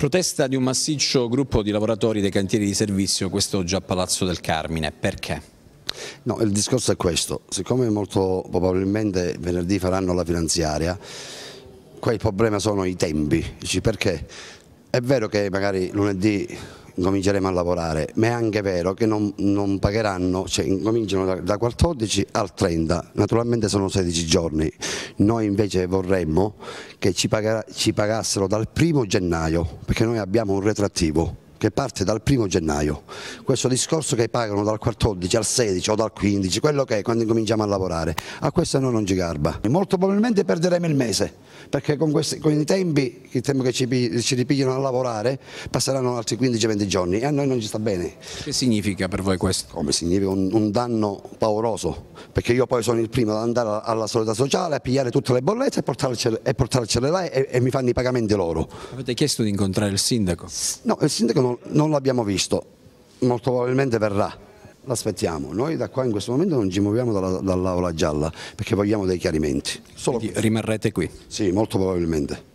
Protesta di un massiccio gruppo di lavoratori dei cantieri di servizio, quest'oggi a Palazzo del Carmine. Perché? No, il discorso è questo. Siccome molto probabilmente venerdì faranno la finanziaria, qua il problema sono i tempi. Dici perché? È vero che magari lunedì incominceremo a lavorare, ma è anche vero che non, non pagheranno, cioè incominciano da, da, 14 al 30, naturalmente sono 16 giorni, noi invece vorremmo che ci, pagherà, ci pagassero dal primo gennaio, perché noi abbiamo un retrattivo, che parte dal primo gennaio. Questo discorso che pagano dal 14 al 16 o dal 15, quello che è quando incominciamo a lavorare, a questo noi non ci garba. Molto probabilmente perderemo il mese, perché con, questi, con i tempi, il tempo che ci, ci ripigliano a lavorare, passeranno altri 15-20 giorni e a noi non ci sta bene. Che significa per voi questo? Come significa un, un danno pauroso, perché io poi sono il primo ad andare alla solita sociale, a pigliare tutte le bollette e portarcele, e portarcele là e, e mi fanno i pagamenti loro. Avete chiesto di incontrare il sindaco? No, il sindaco non non, non l'abbiamo visto, molto probabilmente verrà. L'aspettiamo, noi da qua in questo momento non ci muoviamo dalla, dall'aula gialla perché vogliamo dei chiarimenti. Solo... Rimarrete qui? Sì, molto probabilmente.